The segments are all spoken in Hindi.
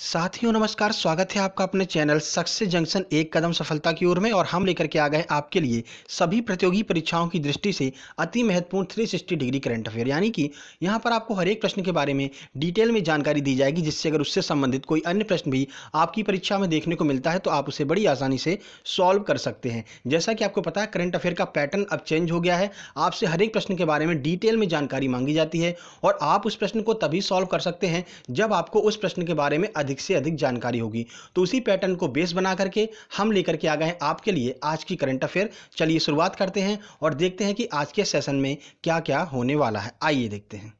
साथियों नमस्कार स्वागत है आपका अपने चैनल सक्सेस जंक्शन एक कदम सफलता की ओर में और हम लेकर के आ गए आपके लिए सभी प्रतियोगी परीक्षाओं की दृष्टि से अति महत्वपूर्ण 360 डिग्री करंट अफेयर यानी कि यहां पर आपको हर एक प्रश्न के बारे में डिटेल में जानकारी दी जाएगी जिससे अगर उससे संबंधित कोई अन्य प्रश्न भी आपकी परीक्षा में देखने को मिलता है तो आप उसे बड़ी आसानी से सॉल्व कर सकते हैं जैसा कि आपको पता है करंट अफेयर का पैटर्न अब चेंज हो गया है आपसे हर एक प्रश्न के बारे में डिटेल में जानकारी मांगी जाती है और आप उस प्रश्न को तभी सॉल्व कर सकते हैं जब आपको उस प्रश्न के बारे में अधिक से अधिक जानकारी होगी तो उसी पैटर्न को बेस बना करके हम लेकर के आ गए आपके लिए आज की करंट अफेयर चलिए शुरुआत करते हैं और देखते हैं कि आज के सेशन में क्या क्या होने वाला है आइए देखते हैं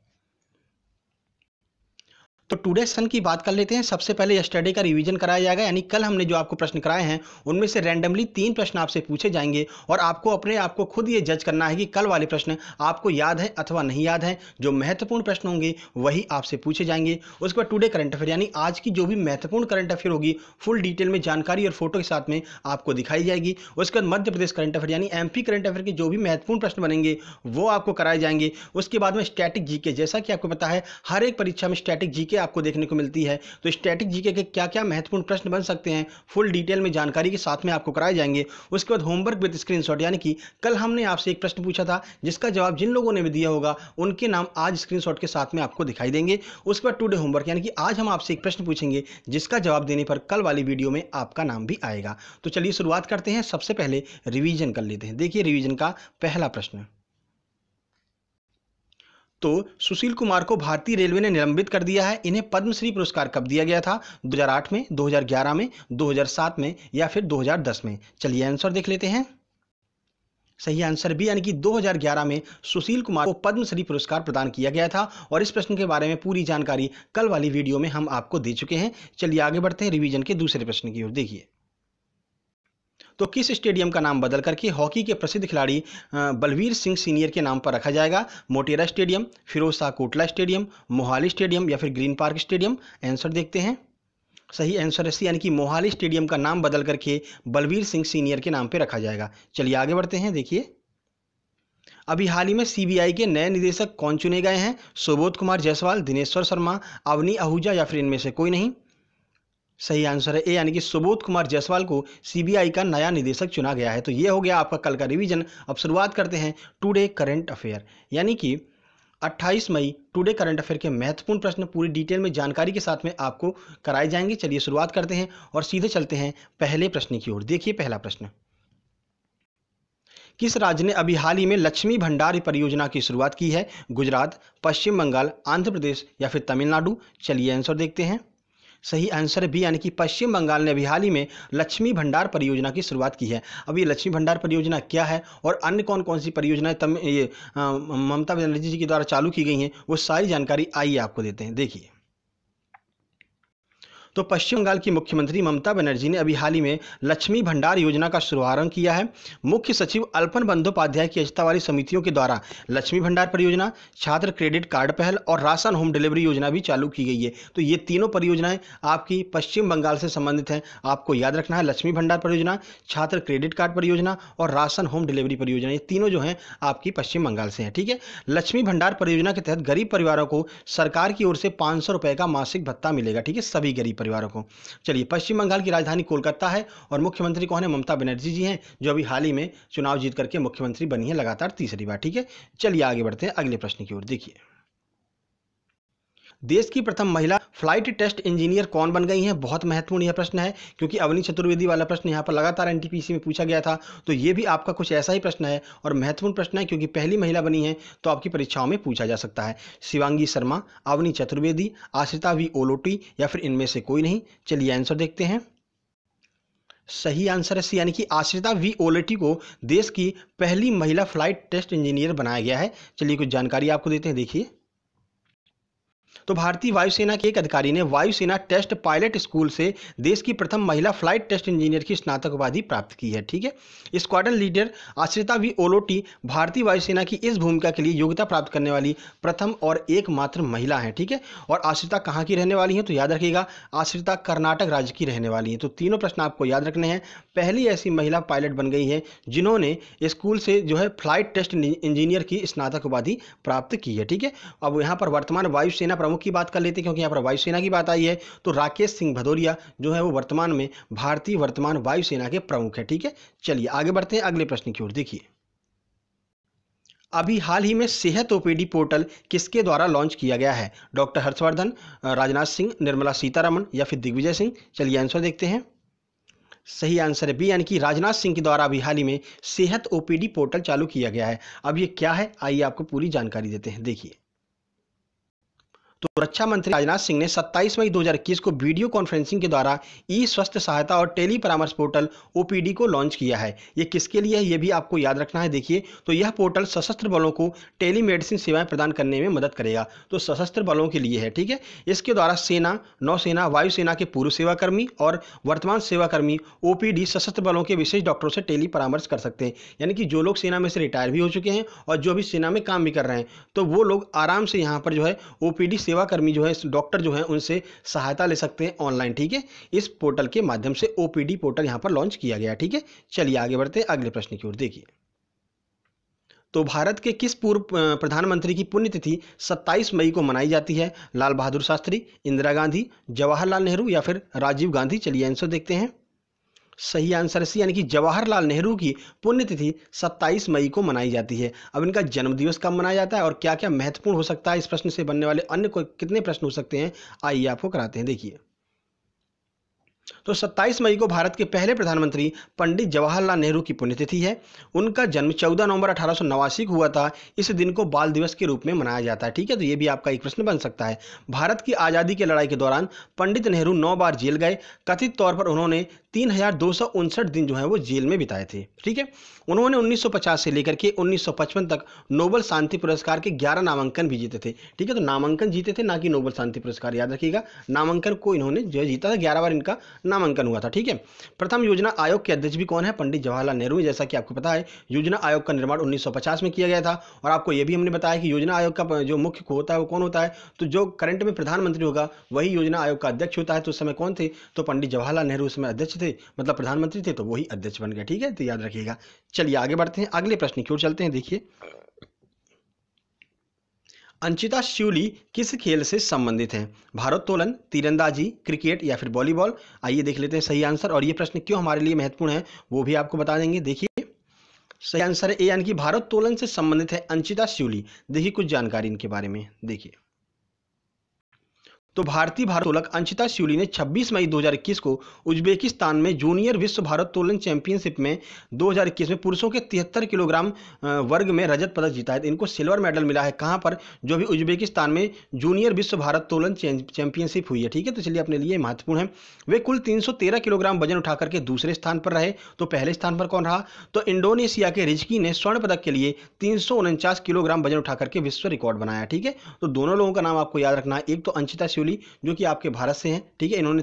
तो टुडे सन की बात कर लेते हैं सबसे पहले यस्टरडे का रिवीजन कराया जाएगा यानी कल हमने जो आपको प्रश्न कराए हैं उनमें से रैंडमली तीन प्रश्न आपसे पूछे जाएंगे और आपको अपने आप को खुद ये जज करना है कि कल वाले प्रश्न आपको याद है अथवा नहीं याद है जो महत्वपूर्ण प्रश्न होंगे वही आपसे पूछे जाएंगे उसके बाद टूडे करंट अफेयर यानी आज की जो भी महत्वपूर्ण करंट अफेयर होगी फुल डिटेल में जानकारी और फोटो के साथ में आपको दिखाई जाएगी उसके बाद मध्य प्रदेश करंट अफेयर यानी एम करंट अफेयर के जो भी महत्वपूर्ण प्रश्न बनेंगे वो आपको कराए जाएंगे उसके बाद में स्टैटिक जीके जैसा कि आपको पता है हर एक परीक्षा में स्टैटिक जीके आपको देखने को मिलती है तो स्टैटिक जीके के क्या क्या महत्वपूर्ण प्रश्न बन सकते हैं फुल डिटेल में जानकारी के साथ में आपको कराए जाएंगे उसके बाद होमवर्क विद स्क्रीन यानी कि कल हमने आपसे एक प्रश्न पूछा था जिसका जवाब जिन लोगों ने भी दिया होगा उनके नाम आज स्क्रीन के साथ में आपको दिखाई देंगे उसके बाद टूडे होमवर्क यानी कि आज हम आपसे एक प्रश्न पूछेंगे जिसका जवाब देने पर कल वाली वीडियो में आपका नाम भी आएगा तो चलिए शुरुआत करते हैं सबसे पहले रिवीजन कर लेते हैं देखिए रिवीजन का पहला प्रश्न तो सुशील कुमार को भारतीय रेलवे ने निलंबित कर दिया है इन्हें पद्मश्री पुरस्कार कब दिया गया था 2008 में 2011 में 2007 में या फिर 2010 में चलिए आंसर देख लेते हैं सही आंसर भी यानी कि 2011 में सुशील कुमार को पद्मश्री पुरस्कार प्रदान किया गया था और इस प्रश्न के बारे में पूरी जानकारी कल वाली वीडियो में हम आपको दे चुके हैं चलिए आगे बढ़ते हैं रिवीजन के दूसरे प्रश्न की ओर देखिए तो किस स्टेडियम का नाम बदल करके हॉकी के प्रसिद्ध खिलाड़ी बलवीर सिंह सीनियर के नाम पर रखा जाएगा Motera stadium Feroz Shah Kotla stadium Mohali stadium या फिर ग्रीन पार्क स्टेडियम आंसर देखते हैं सही आंसर है यानी कि मोहाली स्टेडियम का नाम बदल करके बलवीर सिंह सीनियर के नाम पर रखा जाएगा चलिए आगे बढ़ते हैं देखिए अभी हाल ही में सीबीआई के नए निदेशक कौन चुने गए हैं सुबोध कुमार जायसवाल दिनेश्वर शर्मा अवनी आहूजा या फिर इनमें से कोई नहीं सही आंसर है ए यानी कि सुबोध कुमार जायसवाल को सीबीआई का नया निदेशक चुना गया है तो ये हो गया आपका कल का रिवीजन अब शुरुआत करते हैं टुडे करंट अफेयर यानी कि 28 मई टुडे करंट अफेयर के महत्वपूर्ण प्रश्न पूरी डिटेल में जानकारी के साथ में आपको कराए जाएंगे चलिए शुरुआत करते हैं और सीधे चलते हैं पहले प्रश्न की ओर देखिए पहला प्रश्न किस राज्य ने अभी हाल ही में लक्ष्मी भंडार परियोजना की शुरुआत की है गुजरात पश्चिम बंगाल आंध्र प्रदेश या फिर तमिलनाडु चलिए आंसर देखते हैं सही आंसर भी यानी कि पश्चिम बंगाल ने अभी हाल ही में लक्ष्मी भंडार परियोजना की शुरुआत की है अब ये लक्ष्मी भंडार परियोजना क्या है और अन्य कौन कौन सी परियोजनाएं तम ये ममता बनर्जी जी के द्वारा चालू की गई हैं वो सारी जानकारी आइए आपको देते हैं देखिए तो पश्चिम बंगाल की मुख्यमंत्री ममता बनर्जी ने अभी हाल ही में लक्ष्मी भंडार योजना का शुभारंभ किया है मुख्य सचिव अल्पन बंदोपाध्याय की अध्यक्षता वाली समितियों के द्वारा लक्ष्मी भंडार परियोजना छात्र क्रेडिट कार्ड पहल और राशन होम डिलीवरी योजना भी चालू की गई है तो ये तीनों परियोजनाएं आपकी पश्चिम बंगाल से संबंधित हैं आपको याद रखना है लक्ष्मी भंडार परियोजना छात्र क्रेडिट कार्ड परियोजना और राशन होम डिलीवरी परियोजना ये तीनों जो हैं आपकी पश्चिम बंगाल से हैं ठीक है लक्ष्मी भंडार परियोजना के तहत गरीब परिवारों को सरकार की ओर से पाँच का मासिक भत्ता मिलेगा ठीक है सभी गरीब परिवारों को चलिए पश्चिम बंगाल की राजधानी कोलकाता है और मुख्यमंत्री कौन है ममता बनर्जी जी हैं जो अभी हाल ही में चुनाव जीत करके मुख्यमंत्री बनी है लगातार तीसरी बार ठीक है चलिए आगे बढ़ते हैं अगले प्रश्न की ओर देखिए देश की प्रथम महिला फ्लाइट टेस्ट इंजीनियर कौन बन गई हैं बहुत महत्वपूर्ण यह प्रश्न है क्योंकि अवनी चतुर्वेदी वाला प्रश्न यहाँ पर लगातार एनटीपीसी में पूछा गया था तो ये भी आपका कुछ ऐसा ही प्रश्न है और महत्वपूर्ण प्रश्न है क्योंकि पहली महिला बनी है तो आपकी परीक्षाओं में पूछा जा सकता है शिवांगी शर्मा अवनी चतुर्वेदी आश्रिता वी ओलोटी या फिर इनमें से कोई नहीं चलिए आंसर देखते हैं सही आंसर है सी यानी कि आश्रिता वी ओलेटी को देश की पहली महिला फ्लाइट टेस्ट इंजीनियर बनाया गया है चलिए कुछ जानकारी आपको देते हैं देखिए तो भारतीय वायुसेना के एक अधिकारी ने वायुसेना टेस्ट पायलट स्कूल से देश की प्रथम महिला फ्लाइट टेस्ट इंजीनियर की स्नातक उपाधि प्राप्त की है ठीक है squadron leader Ashrita V Olotee भारतीय वायुसेना की इस भूमिका के लिए योग्यता प्राप्त करने वाली प्रथम और एकमात्र महिला है ठीक है और आश्रिता कहाँ की रहने वाली है तो याद रखिएगा आश्रिता कर्नाटक राज्य की रहने वाली है तो तीनों प्रश्न आपको याद रखने हैं पहली ऐसी महिला पायलट बन गई है जिन्होंने स्कूल से जो है फ्लाइट टेस्ट इंजीनियर की स्नातक उपाधि प्राप्त की है ठीक है अब यहाँ पर वर्तमान वायुसेना प्रमुख प्रमुख की बात कर लेते हैं क्योंकि यहाँ पर वायुसेना की बात आई है तो राकेश सिंह भदौरिया जो है वो वर्तमान में भारतीय वर्तमान वायुसेना के प्रमुख है ठीक है चलिए आगे बढ़ते हैं अगले प्रश्न की ओर देखिए अभी हाल ही में सेहत ओपीडी पोर्टल किसके द्वारा लॉन्च किया गया है डॉक्टर हर्षवर्धन राजनाथ सिंह निर्मला सीतारमन या फिर दिग्विजय सिंह चलिए आंसर देखते हैं सही आंसर है बी यानी कि राजनाथ सिंह के द्वारा अभी हाल ही में सेहत ओपीडी पोर्टल चालू किया गया है अब ये क्या है आइए आपको पूरी जानकारी देते हैं देखिए तो रक्षा मंत्री राजनाथ सिंह ने 27 मई 2021 को वीडियो कॉन्फ्रेंसिंग के द्वारा ई स्वास्थ्य सहायता और टेली परामर्श पोर्टल ओपीडी को लॉन्च किया है ये किसके लिए है ये भी आपको याद रखना है देखिए तो यह पोर्टल सशस्त्र बलों को टेली मेडिसिन सेवाएं प्रदान करने में मदद करेगा तो सशस्त्र बलों के लिए है ठीक है इसके द्वारा सेना नौसेना वायुसेना के पूर्व सेवाकर्मी और वर्तमान सेवाकर्मी ओपीडी सशस्त्र बलों के विशेष डॉक्टरों से टेली परामर्श कर सकते हैं यानी कि जो लोग सेना में से रिटायर भी हो चुके हैं और जो भी सेना में काम भी कर रहे हैं तो वो लोग आराम से यहाँ पर जो है ओपीडी सेवाकर्मी जो है डॉक्टर जो है उनसे सहायता ले सकते हैं ऑनलाइन ठीक है इस पोर्टल के माध्यम से ओपीडी पोर्टल यहां पर लॉन्च किया गया ठीक है चलिए आगे बढ़ते हैं अगले प्रश्न की ओर देखिए तो भारत के किस पूर्व प्रधानमंत्री की पुण्यतिथि 27 मई को मनाई जाती है लाल बहादुर शास्त्री इंदिरा गांधी जवाहरलाल नेहरू या फिर राजीव गांधी चलिए आंसर देखते हैं सही आंसर सी यानी कि जवाहरलाल नेहरू की पुण्यतिथि 27 मई को मनाई जाती है अब इनका जन्म दिवस कब मनाया जाता है और क्या क्या महत्वपूर्ण हो सकता है इस प्रश्न से बनने वाले अन्य कोई कितने प्रश्न हो सकते हैं आइए आपको कराते हैं देखिए तो 27 मई को भारत के पहले प्रधानमंत्री पंडित जवाहरलाल नेहरू की पुण्यतिथि है उनका जन्म 14 नवंबर अठारह को हुआ था इस दिन को बाल दिवस के रूप में मनाया जाता है ठीक है तो ये भी आपका एक प्रश्न बन सकता है भारत की आज़ादी की लड़ाई के दौरान पंडित नेहरू नौ बार जेल गए कथित तौर पर उन्होंने तीन दिन जो है वो जेल में बिताए थे ठीक है उन्होंने उन्नीस से लेकर के उन्नीस तक नोबल शांति पुरस्कार के ग्यारह नामांकन भी जीते थे ठीक है तो नामांकन जीते थे ना कि नोबल शांति पुरस्कार याद रखिएगा नामांकन को इन्होंने जो जीता था ग्यारह बार इनका नामांकन हुआ था ठीक है प्रथम योजना आयोग के अध्यक्ष भी कौन है पंडित जवाहरलाल नेहरू जैसा कि आपको पता है योजना आयोग का निर्माण 1950 में किया गया था और आपको यह भी हमने बताया कि योजना आयोग का जो मुख्य होता है वो कौन होता है तो जो करंट में प्रधानमंत्री होगा वही योजना आयोग का अध्यक्ष होता है तो उस समय कौन थे तो पंडित जवाहरलाल नेहरू उसमें अध्यक्ष थे मतलब प्रधानमंत्री थे तो वही अध्यक्ष बन गए ठीक है तो याद रखिएगा चलिए आगे बढ़ते हैं अगले प्रश्न की ओर चलते हैं देखिए अंचिता श्यूली किस खेल से संबंधित हैं भारोत्तोलन तीरंदाजी क्रिकेट या फिर वॉलीबॉल आइए देख लेते हैं सही आंसर और ये प्रश्न क्यों हमारे लिए महत्वपूर्ण है वो भी आपको बता देंगे देखिए सही आंसर है ए यानी कि भारोत्तोलन से संबंधित है अंचिता श्यूली देखिए कुछ जानकारी इनके बारे में देखिए तो भारतीय भारोत्तोलक अंशिता शिवली ने 26 मई 2021 को उज्बेकिस्तान में जूनियर विश्व भारोत्तोलन चैंपियनशिप में 2021 में पुरुषों के तिहत्तर किलोग्राम वर्ग में रजत पदक जीता है इनको सिल्वर मेडल मिला है कहां पर जो भी उज्बेकिस्तान में जूनियर विश्व भारोत्तोलन चैंपियनशिप हुई है ठीक है तो चलिए अपने लिए महत्वपूर्ण है वे कुल तीन किलोग्राम वजन उठा करके दूसरे स्थान पर रहे तो पहले स्थान पर कौन रहा तो इंडोनेशिया के रिजकी ने स्वर्ण पदक के लिए तीन किलोग्राम वजन उठा करके विश्व रिकॉर्ड बनाया ठीक है तो दोनों लोगों का नाम आपको याद रखना है एक तो अंशिता शिवली एक्चुअली जो कि आपके भारत से हैं ठीक है इन्होंने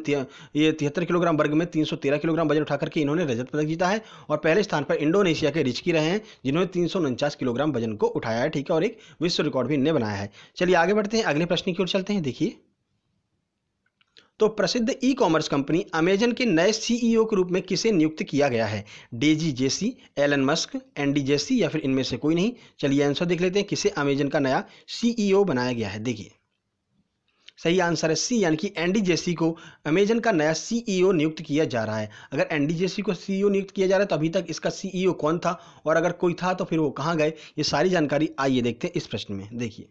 ये तिहत्तर किलोग्राम वर्ग में तीन किलोग्राम वजन उठा करके इन्होंने रजत पदक जीता है और पहले स्थान पर इंडोनेशिया के रिचकी रहे हैं जिन्होंने तीन किलोग्राम वजन को उठाया है ठीक है और एक विश्व रिकॉर्ड भी इन्हें बनाया है चलिए आगे बढ़ते हैं अगले प्रश्न की ओर चलते हैं देखिए तो प्रसिद्ध ई कॉमर्स कंपनी अमेजन के नए सीईओ e के रूप में किसे नियुक्त किया गया है डेजी Jassy Elon Musk Andy Jassy या फिर इनमें से कोई नहीं चलिए आंसर देख लेते हैं किसे अमेजन का नया सीईओ e बनाया गया है देखिए सही आंसर है सी यानी कि एनडीजेसी को अमेजन का नया सीईओ e नियुक्त किया जा रहा है अगर एनडीजेसी को सीईओ e नियुक्त किया जा रहा है तो अभी तक इसका सीईओ e कौन था और अगर कोई था तो फिर वो कहाँ गए ये सारी जानकारी आइए देखते हैं इस प्रश्न में देखिए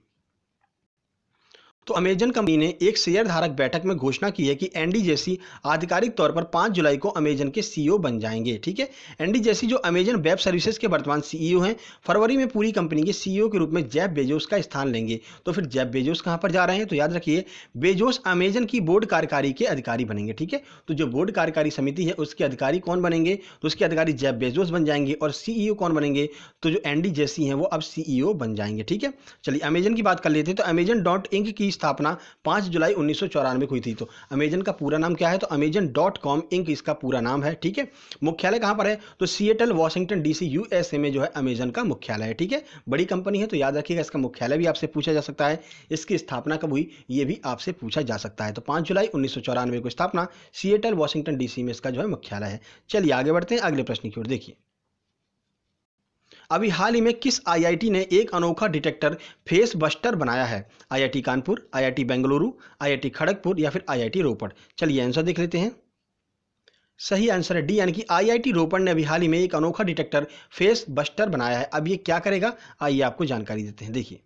तो अमेजन कंपनी ने एक शेयर धारक बैठक में घोषणा की है कि एनडी जेसी आधिकारिक तौर पर 5 जुलाई को अमेजन के सीईओ e बन जाएंगे ठीक है एनडी जेसी जो अमेजन वेब सर्विसेज के वर्तमान सीईओ e हैं फरवरी में पूरी कंपनी के सीईओ e के रूप में जैब बेजोस का स्थान लेंगे तो फिर जैब बेजोस कहाँ पर जा रहे हैं तो याद रखिए बेजोस अमेजन की बोर्ड कार्यकारी के अधिकारी बनेंगे ठीक है तो जो बोर्ड कार्यकारी समिति है उसके अधिकारी कौन बनेंगे तो उसके अधिकारी जैब बेजोस बन जाएंगे और सीईओ कौन बनेंगे तो जो एनडी जेसी हैं वो अब सीईओ बन जाएंगे ठीक है चलिए अमेजन की बात कर लेते हैं तो अमेजन डॉट इंक की स्थापना 5 जुलाई उन्नीस हुई थी तो अमेजन का पूरा नाम क्या है तो अमेजन डॉट कॉम इंक इसका पूरा नाम है ठीक है मुख्यालय कहाँ पर है तो सीएटल वॉशिंगटन डीसी यूएसए में जो है अमेजन का मुख्यालय है ठीक है बड़ी कंपनी है तो याद रखिएगा इसका मुख्यालय भी आपसे पूछा जा सकता है इसकी स्थापना कब हुई ये भी आपसे पूछा जा सकता है तो पाँच जुलाई उन्नीस को स्थापना सीएटल वॉशिंगटन डीसी में इसका जो है मुख्यालय है चलिए आगे बढ़ते हैं अगले प्रश्न की ओर देखिए अभी हाल ही में किस आईआईटी ने एक अनोखा डिटेक्टर फेस बस्टर बनाया है IIT Kanpur IIT Bengaluru IIT Kharagpur या फिर आईआईटी रोपड़ चलिए आंसर देख लेते हैं सही आंसर है डी यानी कि आईआईटी रोपड़ ने अभी हाल ही में एक अनोखा डिटेक्टर फेस बस्टर बनाया है अब ये क्या करेगा आइए आपको जानकारी देते हैं देखिए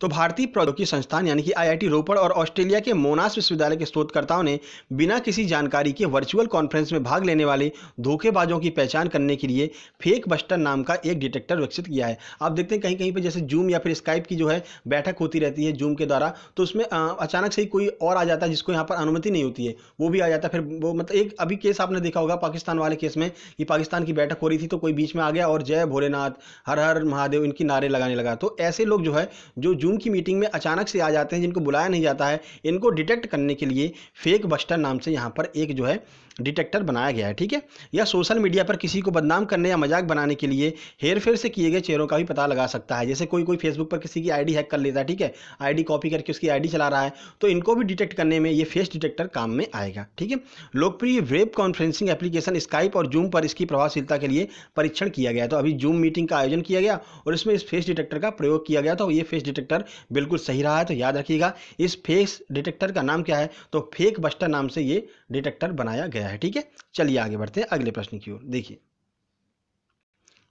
तो भारतीय प्रौद्योगिकी संस्थान यानी कि आईआईटी रोपड़ और ऑस्ट्रेलिया के मोनास विश्वविद्यालय के शोधकर्ताओं ने बिना किसी जानकारी के वर्चुअल कॉन्फ्रेंस में भाग लेने वाले धोखेबाजों की पहचान करने के लिए फेक बस्टर नाम का एक डिटेक्टर विकसित किया है आप देखते हैं कहीं कहीं पर जैसे जूम या फिर स्काइप की जो है बैठक होती रहती है जूम के द्वारा तो उसमें अचानक से ही कोई और आ जाता है जिसको यहाँ पर अनुमति नहीं होती है वो भी आ जाता है फिर वो मतलब एक अभी केस आपने देखा होगा पाकिस्तान वाले केस में कि पाकिस्तान की बैठक हो रही थी तो कोई बीच में आ गया और जय भोलेनाथ हर हर महादेव इनकी नारे लगाने लगा तो ऐसे लोग जो है जो जूम की मीटिंग में अचानक से आ जाते हैं जिनको बुलाया नहीं जाता है इनको डिटेक्ट करने के लिए फेक बस्टर नाम से यहाँ पर एक जो है डिटेक्टर बनाया गया है ठीक है यह सोशल मीडिया पर किसी को बदनाम करने या मजाक बनाने के लिए हेर फेर से किए गए चेहरों का भी पता लगा सकता है जैसे कोई कोई फेसबुक पर किसी की आईडी हैक कर लेता है ठीक है आईडी कॉपी करके उसकी आईडी चला रहा है तो इनको भी डिटेक्ट करने में ये फेस डिटेक्टर काम में आएगा ठीक है लोकप्रिय वेब कॉन्फ्रेंसिंग एप्लीकेशन स्काइप और जूम पर इसकी प्रभावशीलता के लिए परीक्षण किया गया तो अभी जूम मीटिंग का आयोजन किया गया और इसमें इस फेस डिटेक्टर का प्रयोग किया गया तो ये फेस डिटेक्टर बिल्कुल सही रहा है तो याद रखिएगा इस फेस डिटेक्टर का नाम क्या है तो फेक बस्टर नाम से ये डिटेक्टर बनाया गया है ठीक है चलिए आगे बढ़ते हैं अगले प्रश्न की ओर देखिए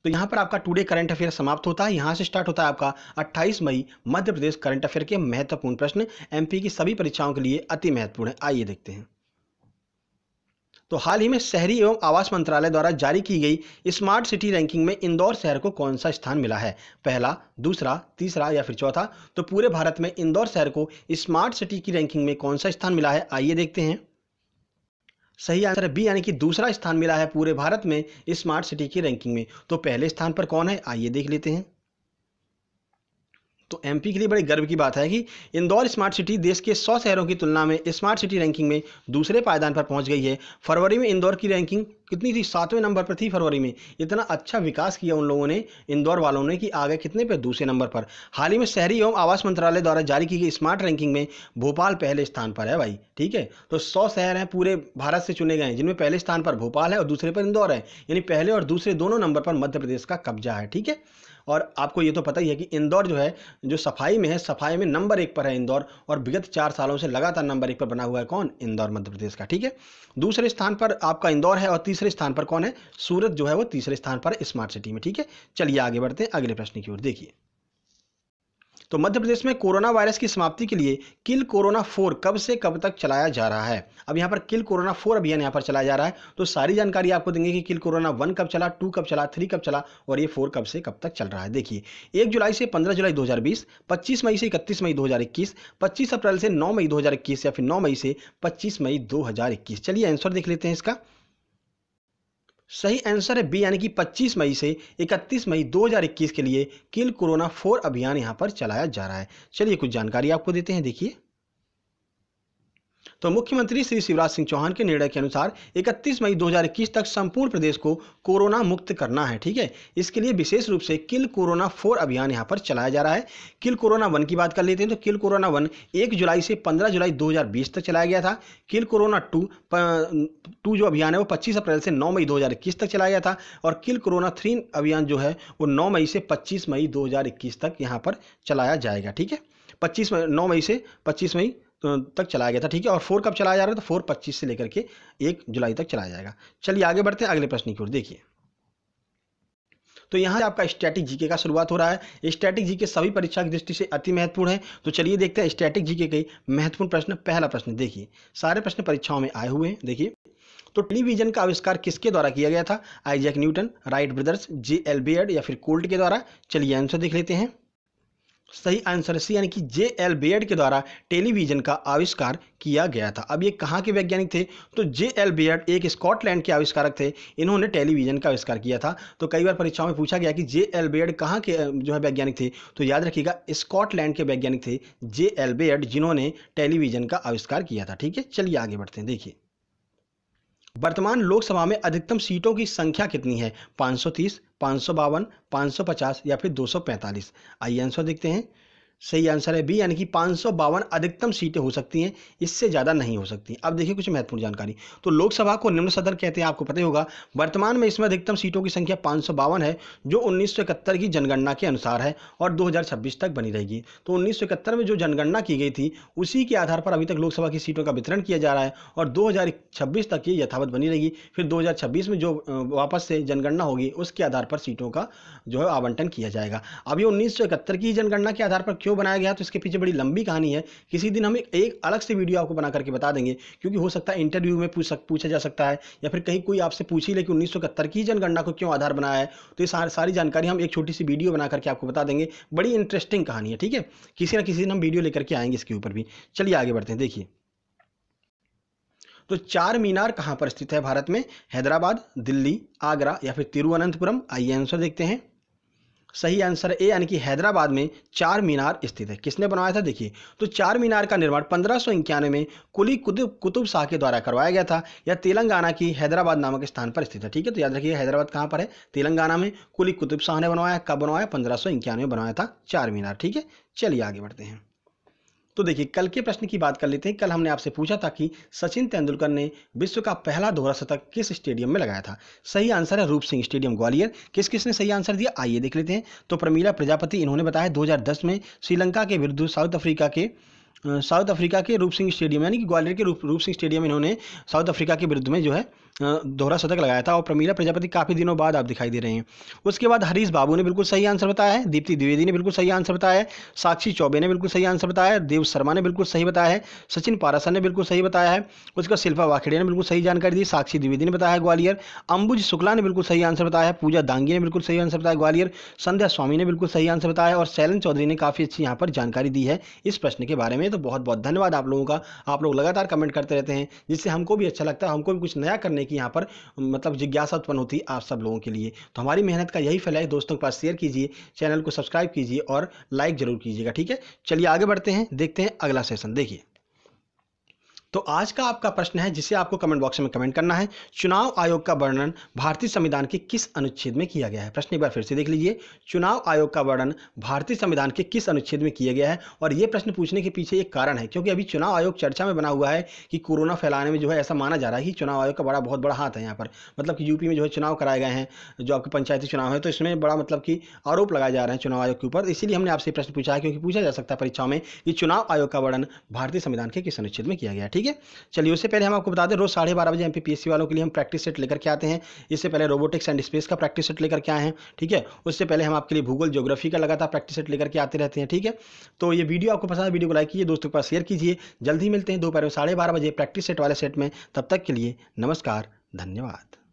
तो यहाँ पर आपका टुडे करंट अफेयर समाप्त होता है यहाँ से स्टार्ट होता है आपका 28 मई मध्य प्रदेश करंट अफेयर के महत्वपूर्ण प्रश्न एमपी की सभी परीक्षाओं के लिए अति महत्वपूर्ण है आइए देखते हैं तो हाल ही में शहरी एवं आवास मंत्रालय द्वारा जारी की गई स्मार्ट सिटी रैंकिंग में इंदौर शहर को कौन सा स्थान मिला है पहला दूसरा तीसरा या फिर चौथा तो पूरे भारत में इंदौर शहर को स्मार्ट सिटी की रैंकिंग में कौन सा स्थान मिला है आइए देखते हैं सही आंसर है बी यानी कि दूसरा स्थान मिला है पूरे भारत में स्मार्ट सिटी की रैंकिंग में तो पहले स्थान पर कौन है आइए देख लेते हैं तो एमपी के लिए बड़े गर्व की बात है कि इंदौर स्मार्ट सिटी देश के 100 शहरों की तुलना में स्मार्ट सिटी रैंकिंग में दूसरे पायदान पर पहुंच गई है फरवरी में इंदौर की रैंकिंग कितनी थी सातवें नंबर पर थी फरवरी में इतना अच्छा विकास किया उन लोगों ने इंदौर वालों ने कि आगे कितने पे दूसरे नंबर पर हाल ही में शहरी एवं आवास मंत्रालय द्वारा जारी की गई स्मार्ट रैंकिंग में भोपाल पहले स्थान पर है भाई ठीक है तो सौ शहर हैं पूरे भारत से चुने गए हैं जिनमें पहले स्थान पर भोपाल है और दूसरे पर इंदौर है यानी पहले और दूसरे दोनों नंबर पर मध्य प्रदेश का कब्जा है ठीक है और आपको ये तो पता ही है कि इंदौर जो है जो सफाई में है सफाई में नंबर एक पर है इंदौर और विगत चार सालों से लगातार नंबर एक पर बना हुआ है कौन इंदौर मध्य प्रदेश का ठीक है दूसरे स्थान पर आपका इंदौर है और तीसरे स्थान पर कौन है सूरत जो है वो तीसरे स्थान पर स्मार्ट सिटी में ठीक है चलिए आगे बढ़ते हैं अगले प्रश्न की ओर देखिए तो मध्य प्रदेश में कोरोना वायरस की समाप्ति के लिए किल कोरोना फोर कब से कब तक चलाया जा रहा है अब यहाँ पर किल कोरोना फोर अभियान यहाँ पर चलाया जा रहा है तो सारी जानकारी आपको देंगे कि किल कोरोना वन कब चला टू कब चला थ्री कब चला और ये फोर कब से कब तक चल रहा है देखिए एक जुलाई से पंद्रह जुलाई दो हजार बीस पच्चीस मई से इकतीस मई दो हजार इक्कीस पच्चीस अप्रैल से नौ मई दो हजार इक्कीस या फिर नौ मई से पच्चीस मई दो हजार इक्कीस चलिए आंसर देख लेते हैं इसका सही आंसर है बी यानी कि 25 मई से 31 मई 2021 के लिए किल कोरोना फोर अभियान यहाँ पर चलाया जा रहा है चलिए कुछ जानकारी आपको देते हैं देखिए तो मुख्यमंत्री श्री शिवराज सिंह चौहान के निर्णय के अनुसार 31 मई 2021 तक संपूर्ण प्रदेश को कोरोना मुक्त करना है ठीक है इसके लिए विशेष रूप से किल कोरोना फोर अभियान यहाँ पर चलाया जा रहा है किल कोरोना वन की बात कर लेते हैं तो किल कोरोना वन एक जुलाई से पंद्रह जुलाई 2020 तक चलाया गया था किल कोरोना टू टू जो अभियान है वो पच्चीस अप्रैल से नौ मई दो तक चलाया गया था और किल कोरोना थ्री अभियान जो है वो नौ मई से पच्चीस मई दो तक यहाँ पर चलाया जाएगा ठीक है पच्चीस मई नौ मई से पच्चीस मई तो तक चलाया गया था ठीक है और फोर कब चलाया जा रहा है तो फोर पच्चीस से लेकर के एक जुलाई तक चलाया जाएगा चलिए आगे बढ़ते हैं अगले प्रश्न की ओर देखिए तो यहाँ आपका स्टैटिक जीके का शुरुआत हो रहा है स्टैटिक जीके सभी परीक्षा की दृष्टि से अति महत्वपूर्ण है तो चलिए देखते हैं स्टैटिक जीके के महत्वपूर्ण प्रश्न पहला प्रश्न देखिए सारे प्रश्न परीक्षाओं में आए हुए हैं देखिए तो टेलीविजन का आविष्कार किसके द्वारा किया गया था Isaac Newton Wright Brothers J L या फिर कोल्ट के द्वारा चलिए आंसर देख लेते हैं सही आंसर सी यानी कि जे एल बेयर्ड के द्वारा टेलीविजन का आविष्कार किया गया था अब ये कहाँ के वैज्ञानिक थे तो जे एल बेयर्ड एक स्कॉटलैंड के आविष्कारक थे इन्होंने टेलीविजन का आविष्कार किया था तो कई बार परीक्षाओं में पूछा गया कि जे एल बेयर्ड कहाँ के जो है वैज्ञानिक थे तो याद रखिएगा स्कॉटलैंड के वैज्ञानिक थे जे एल बेयर्ड जिन्होंने टेलीविजन का आविष्कार किया था ठीक है चलिए आगे बढ़ते हैं देखिए वर्तमान लोकसभा में अधिकतम सीटों की संख्या कितनी है 530, पाँच सौ बावन या फिर 245 आइए आंसर देखते हैं सही आंसर है बी यानी कि पाँच अधिकतम सीटें हो सकती हैं इससे ज़्यादा नहीं हो सकती अब देखिए कुछ महत्वपूर्ण जानकारी तो लोकसभा को निम्न सदन कहते हैं आपको पता ही होगा वर्तमान में इसमें अधिकतम सीटों की संख्या पाँच है जो उन्नीस की जनगणना के अनुसार है और दो तक बनी रहेगी तो उन्नीस में जो जनगणना की गई थी उसी के आधार पर अभी तक लोकसभा की सीटों का वितरण किया जा रहा है और दो तक ये यथावत बनी रहेगी फिर दो में जो वापस से जनगणना होगी उसके आधार पर सीटों का जो है आवंटन किया जाएगा अभी उन्नीस की जनगणना के आधार पर क्यों क्यों बनाया गया तो इसके पीछे बड़ी लंबी कहानी है किसी दिन हम एक अलग से वीडियो आपको बना करके बता देंगे क्योंकि हो सकता है इंटरव्यू में पूछ सक पूछा जा सकता है या फिर कहीं कोई आपसे पूछ ही ले कि उन्नीस की जनगणना को क्यों आधार बनाया है तो ये सारी जानकारी हम एक छोटी सी वीडियो बना करके आपको बता देंगे बड़ी इंटरेस्टिंग कहानी है ठीक है किसी ना किसी दिन हम वीडियो लेकर के आएंगे इसके ऊपर भी चलिए आगे बढ़ते हैं देखिए तो चार मीनार कहां पर स्थित है भारत में हैदराबाद दिल्ली आगरा या फिर तिरुवनंतपुरम आइए आंसर देखते हैं सही आंसर ए यानी कि हैदराबाद में चार मीनार स्थित है किसने बनवाया था देखिए तो चार मीनार का निर्माण पंद्रह में कुली कुतुब कुतुब शाह के द्वारा करवाया गया था यह तेलंगाना की हैदराबाद नामक स्थान पर स्थित है ठीक है तो याद रखिए हैदराबाद कहाँ पर है तेलंगाना में कुली कुतुब शाह ने बनवाया कब बनवाया पंद्रह में बनवाया था चार मीनार ठीक है चलिए आगे बढ़ते हैं तो देखिए कल के प्रश्न की बात कर लेते हैं कल हमने आपसे पूछा था कि सचिन तेंदुलकर ने विश्व का पहला दोहरा शतक किस स्टेडियम में लगाया था सही आंसर है रूप सिंह स्टेडियम ग्वालियर किस किसने सही आंसर दिया आइए देख लेते हैं तो प्रमीला प्रजापति इन्होंने बताया दो में श्रीलंका के विरुद्ध साउथ अफ्रीका के साउथ अफ्रीका के रूप सिंह स्टेडियम यानी कि ग्वालियर के रूप रूप सिंह स्टेडियम इन्होंने साउथ अफ्रीका के विरुद्ध में जो है दोहरा शतक लगाया था और प्रमीला प्रजापति काफ़ी दिनों बाद आप दिखाई दे रहे हैं उसके बाद हरीश बाबू ने बिल्कुल सही आंसर बताया है दीप्ति द्विवेदी ने बिल्कुल सही आंसर बताया है साक्षी चौबे ने बिल्कुल सही आंसर बताया है देव शर्मा ने बिल्कुल सही बताया है सचिन पारासर ने बिल्कुल सही बताया है उसका शिल्पा वाखेड़े ने बिल्कुल सही जानकारी दी साक्षी द्विवेदी ने बताया ग्वालियर अंबुज शुक्ला ने बिल्कुल सही आंसर बताया है पूजा दांगी ने बिल्कुल सही आंसर बताया ग्वालियर संध्या स्वामी ने बिल्कुल सही आंसर बताया और शैलन चौधरी ने काफ़ी अच्छी यहाँ पर जानकारी दी है इस प्रश्न के बारे में तो बहुत बहुत धन्यवाद आप लोगों का आप लोग लगातार कमेंट करते रहते हैं जिससे हमको भी अच्छा लगता है हमको भी कुछ नया करने करने की यहाँ पर मतलब जिज्ञासा उत्पन्न होती है आप सब लोगों के लिए तो हमारी मेहनत का यही फल है दोस्तों के पास शेयर कीजिए चैनल को सब्सक्राइब कीजिए और लाइक ज़रूर कीजिएगा ठीक है चलिए आगे बढ़ते हैं देखते हैं अगला सेशन देखिए तो आज का आपका प्रश्न है जिसे आपको कमेंट बॉक्स में कमेंट करना है चुनाव आयोग का वर्णन भारतीय संविधान के किस अनुच्छेद में किया गया है प्रश्न एक बार फिर से देख लीजिए चुनाव आयोग का वर्णन भारतीय संविधान के किस अनुच्छेद में किया गया है और ये प्रश्न पूछने के पीछे एक कारण है क्योंकि अभी चुनाव आयोग चर्चा में बना हुआ है कि कोरोना फैलाने में जो है ऐसा माना जा रहा है कि चुनाव आयोग का बड़ा बहुत बड़ा हाथ है यहाँ पर मतलब कि यूपी में जो है चुनाव कराए गए हैं जो आपके पंचायती चुनाव है तो इसमें बड़ा मतलब कि आरोप लगाए जा रहे हैं चुनाव आयोग के ऊपर इसीलिए हमने आपसे प्रश्न पूछा है क्योंकि पूछा जा सकता है परीक्षाओं में कि चुनाव आयोग का वर्णन भारतीय संविधान के किस अनुच्छेद में किया गया ठीक ठीक है चलिए उससे पहले हम आपको बता दें रोज साढ़े बारह बजे एम वालों के लिए हम प्रैक्टिस सेट लेकर के आते हैं इससे पहले रोबोटिक्स एंड स्पेस का प्रैक्टिस सेट लेकर के आए हैं ठीक है उससे पहले हम आपके लिए भूगोल जोग्राफी का लगातार प्रैक्टिस सेट लेकर के आते रहते हैं ठीक है तो ये वीडियो आपको पसंद है वीडियो को लाइक कीजिए दोस्तों के पास शेयर कीजिए जल्दी मिलते हैं दोपहर में साढ़े बजे प्रैक्टिस सेट वाले सेट में तब तक के लिए नमस्कार धन्यवाद